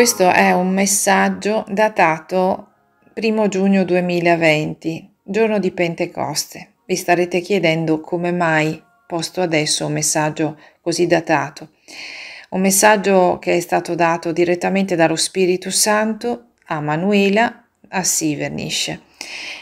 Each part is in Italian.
Questo è un messaggio datato 1 giugno 2020, giorno di Pentecoste. Vi starete chiedendo come mai posto adesso un messaggio così datato. Un messaggio che è stato dato direttamente dallo Spirito Santo a Manuela a Sivernish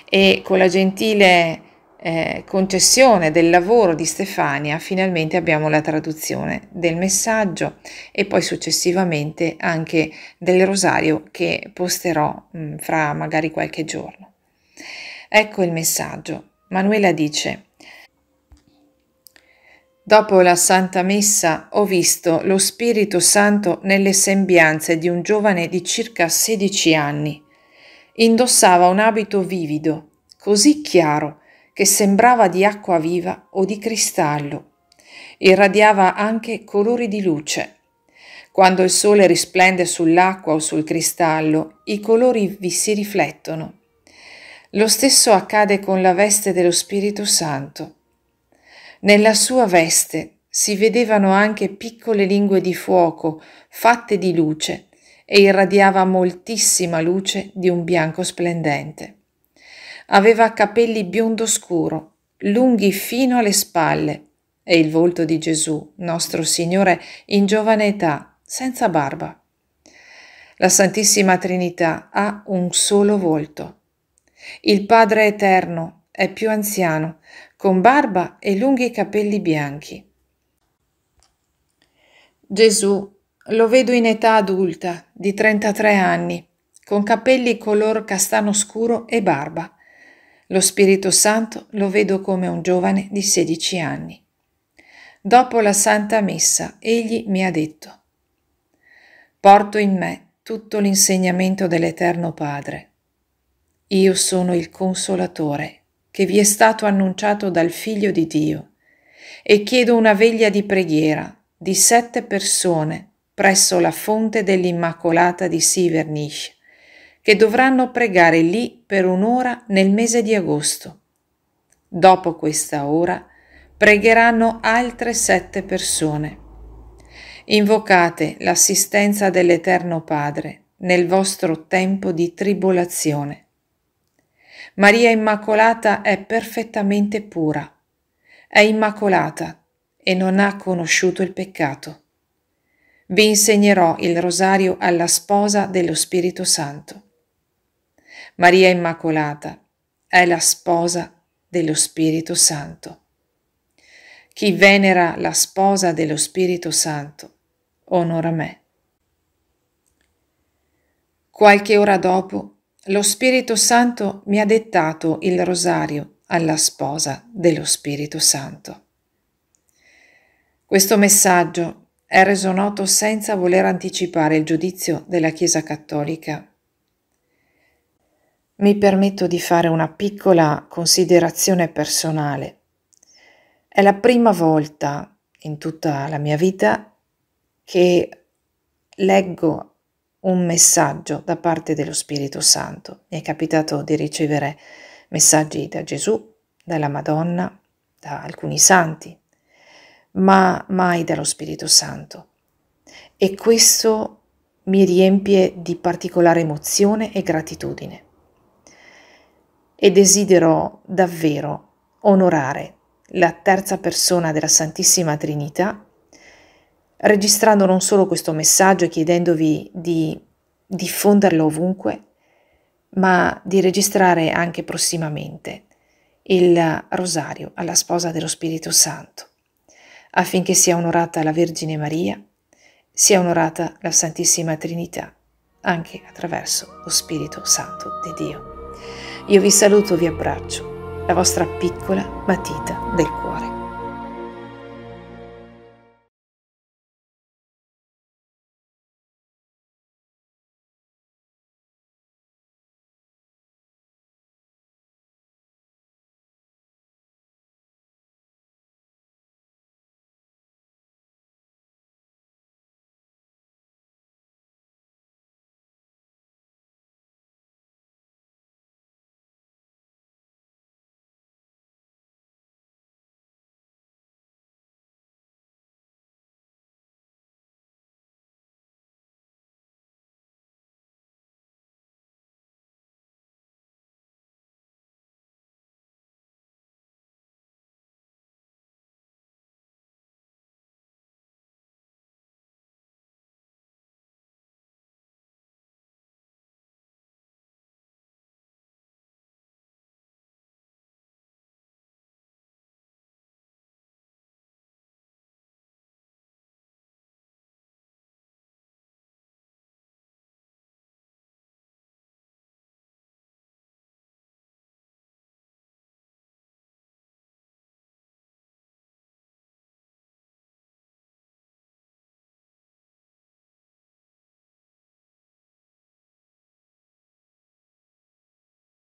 e con la gentile eh, concessione del lavoro di Stefania finalmente abbiamo la traduzione del messaggio e poi successivamente anche del rosario che posterò mh, mm, fra magari qualche giorno. Ecco il messaggio. Manuela dice Dopo la Santa Messa ho visto lo Spirito Santo nelle sembianze di un giovane di circa 16 anni. Indossava un abito vivido, così chiaro che sembrava di acqua viva o di cristallo. Irradiava anche colori di luce. Quando il sole risplende sull'acqua o sul cristallo, i colori vi si riflettono. Lo stesso accade con la veste dello Spirito Santo. Nella sua veste si vedevano anche piccole lingue di fuoco fatte di luce e irradiava moltissima luce di un bianco splendente. Aveva capelli biondo scuro, lunghi fino alle spalle, e il volto di Gesù, nostro Signore, in giovane età, senza barba. La Santissima Trinità ha un solo volto. Il Padre Eterno è più anziano, con barba e lunghi capelli bianchi. Gesù lo vedo in età adulta, di 33 anni, con capelli color castano scuro e barba. Lo Spirito Santo lo vedo come un giovane di 16 anni. Dopo la Santa Messa, egli mi ha detto, Porto in me tutto l'insegnamento dell'Eterno Padre. Io sono il Consolatore che vi è stato annunciato dal Figlio di Dio e chiedo una veglia di preghiera di sette persone presso la fonte dell'Immacolata di Sivernish che dovranno pregare lì per un'ora nel mese di agosto. Dopo questa ora pregheranno altre sette persone. Invocate l'assistenza dell'Eterno Padre nel vostro tempo di tribolazione. Maria Immacolata è perfettamente pura, è immacolata e non ha conosciuto il peccato. Vi insegnerò il rosario alla sposa dello Spirito Santo. Maria Immacolata è la sposa dello Spirito Santo. Chi venera la sposa dello Spirito Santo onora me. Qualche ora dopo, lo Spirito Santo mi ha dettato il rosario alla sposa dello Spirito Santo. Questo messaggio è reso noto senza voler anticipare il giudizio della Chiesa Cattolica mi permetto di fare una piccola considerazione personale. È la prima volta in tutta la mia vita che leggo un messaggio da parte dello Spirito Santo. Mi è capitato di ricevere messaggi da Gesù, dalla Madonna, da alcuni santi, ma mai dallo Spirito Santo. E questo mi riempie di particolare emozione e gratitudine e desidero davvero onorare la terza persona della Santissima Trinità, registrando non solo questo messaggio e chiedendovi di diffonderlo ovunque, ma di registrare anche prossimamente il rosario alla sposa dello Spirito Santo, affinché sia onorata la Vergine Maria, sia onorata la Santissima Trinità, anche attraverso lo Spirito Santo di Dio. Io vi saluto, vi abbraccio, la vostra piccola matita del cuore.